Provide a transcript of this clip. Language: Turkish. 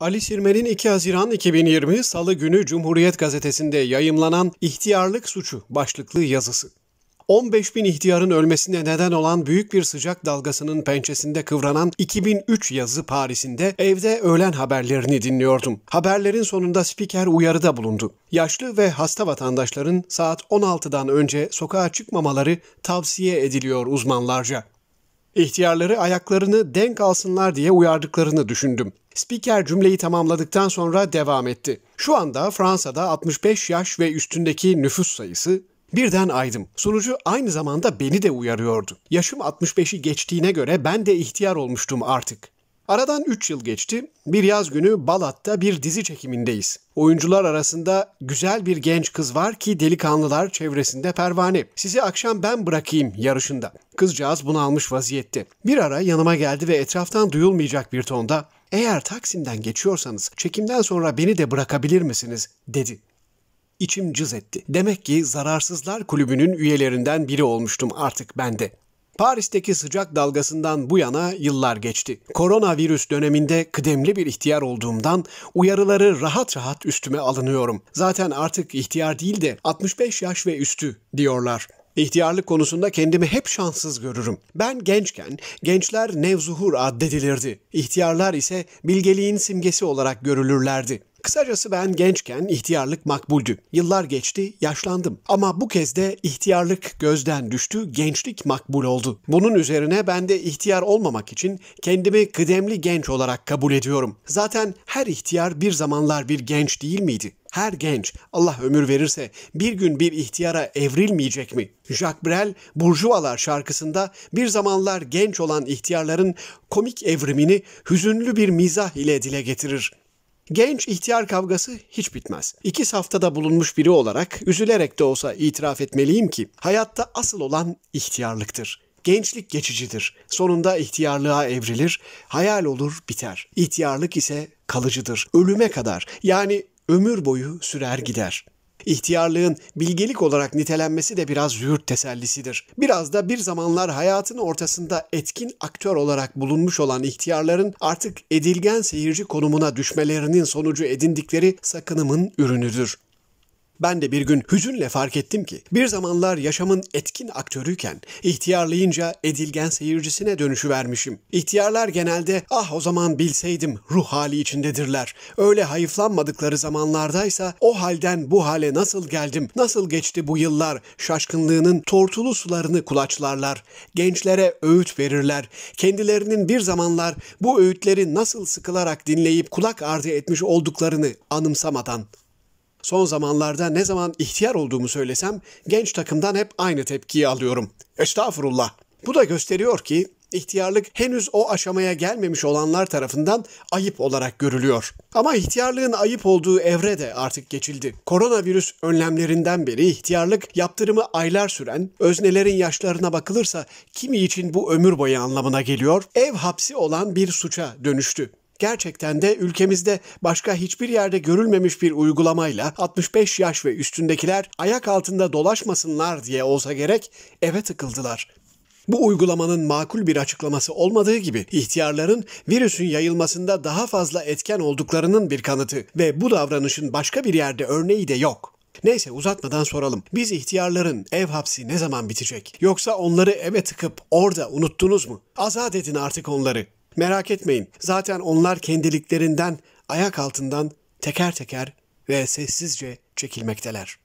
Ali Sirmen'in 2 Haziran 2020 Salı günü Cumhuriyet Gazetesi'nde yayımlanan İhtiyarlık Suçu başlıklı yazısı. 15 bin ihtiyarın ölmesine neden olan büyük bir sıcak dalgasının pençesinde kıvranan 2003 yazı Paris'inde evde öğlen haberlerini dinliyordum. Haberlerin sonunda spiker uyarıda bulundu. Yaşlı ve hasta vatandaşların saat 16'dan önce sokağa çıkmamaları tavsiye ediliyor uzmanlarca. İhtiyarları ayaklarını denk alsınlar diye uyardıklarını düşündüm. Spiker cümleyi tamamladıktan sonra devam etti. Şu anda Fransa'da 65 yaş ve üstündeki nüfus sayısı Birden aydım. Sunucu aynı zamanda beni de uyarıyordu. Yaşım 65'i geçtiğine göre ben de ihtiyar olmuştum artık. Aradan 3 yıl geçti. Bir yaz günü Balat'ta bir dizi çekimindeyiz. Oyuncular arasında güzel bir genç kız var ki delikanlılar çevresinde pervane. Sizi akşam ben bırakayım yarışında. Kızcağız bunu almış vaziyette. Bir ara yanıma geldi ve etraftan duyulmayacak bir tonda eğer Taksim'den geçiyorsanız çekimden sonra beni de bırakabilir misiniz dedi. İçim cız etti. Demek ki Zararsızlar Kulübü'nün üyelerinden biri olmuştum artık ben de. Paris'teki sıcak dalgasından bu yana yıllar geçti. Koronavirüs döneminde kıdemli bir ihtiyar olduğumdan uyarıları rahat rahat üstüme alınıyorum. Zaten artık ihtiyar değil de 65 yaş ve üstü diyorlar. İhtiyarlık konusunda kendimi hep şanssız görürüm. Ben gençken gençler nevzuhur addedilirdi. İhtiyarlar ise bilgeliğin simgesi olarak görülürlerdi. Kısacası ben gençken ihtiyarlık makbuldü. Yıllar geçti, yaşlandım. Ama bu kez de ihtiyarlık gözden düştü, gençlik makbul oldu. Bunun üzerine ben de ihtiyar olmamak için kendimi kıdemli genç olarak kabul ediyorum. Zaten her ihtiyar bir zamanlar bir genç değil miydi? Her genç Allah ömür verirse bir gün bir ihtiyara evrilmeyecek mi? Jacques Brel Burjuvalar şarkısında bir zamanlar genç olan ihtiyarların komik evrimini hüzünlü bir mizah ile dile getirir. Genç ihtiyar kavgası hiç bitmez. İki saftada bulunmuş biri olarak üzülerek de olsa itiraf etmeliyim ki hayatta asıl olan ihtiyarlıktır. Gençlik geçicidir. Sonunda ihtiyarlığa evrilir, hayal olur, biter. İhtiyarlık ise kalıcıdır. Ölüme kadar yani ömür boyu sürer gider. İhtiyarlığın bilgelik olarak nitelenmesi de biraz züğürt tesellisidir. Biraz da bir zamanlar hayatın ortasında etkin aktör olarak bulunmuş olan ihtiyarların artık edilgen seyirci konumuna düşmelerinin sonucu edindikleri sakınımın ürünüdür. Ben de bir gün hüzünle fark ettim ki bir zamanlar yaşamın etkin aktörüyken ihtiyarlayınca edilgen seyircisine dönüşü vermişim. İhtiyarlar genelde ah o zaman bilseydim ruh hali içindedirler. Öyle hayıflanmadıkları zamanlardaysa o halden bu hale nasıl geldim, nasıl geçti bu yıllar şaşkınlığının tortulu sularını kulaçlarlar. Gençlere öğüt verirler. Kendilerinin bir zamanlar bu öğütleri nasıl sıkılarak dinleyip kulak ardı etmiş olduklarını anımsamadan. Son zamanlarda ne zaman ihtiyar olduğumu söylesem genç takımdan hep aynı tepkiyi alıyorum. Estağfurullah. Bu da gösteriyor ki ihtiyarlık henüz o aşamaya gelmemiş olanlar tarafından ayıp olarak görülüyor. Ama ihtiyarlığın ayıp olduğu evre de artık geçildi. Koronavirüs önlemlerinden beri ihtiyarlık yaptırımı aylar süren, öznelerin yaşlarına bakılırsa kimi için bu ömür boyu anlamına geliyor, ev hapsi olan bir suça dönüştü. Gerçekten de ülkemizde başka hiçbir yerde görülmemiş bir uygulamayla 65 yaş ve üstündekiler ayak altında dolaşmasınlar diye olsa gerek eve tıkıldılar. Bu uygulamanın makul bir açıklaması olmadığı gibi ihtiyarların virüsün yayılmasında daha fazla etken olduklarının bir kanıtı ve bu davranışın başka bir yerde örneği de yok. Neyse uzatmadan soralım. Biz ihtiyarların ev hapsi ne zaman bitecek? Yoksa onları eve tıkıp orada unuttunuz mu? Azat edin artık onları. Merak etmeyin. Zaten onlar kendiliklerinden ayak altından teker teker ve sessizce çekilmekteler.''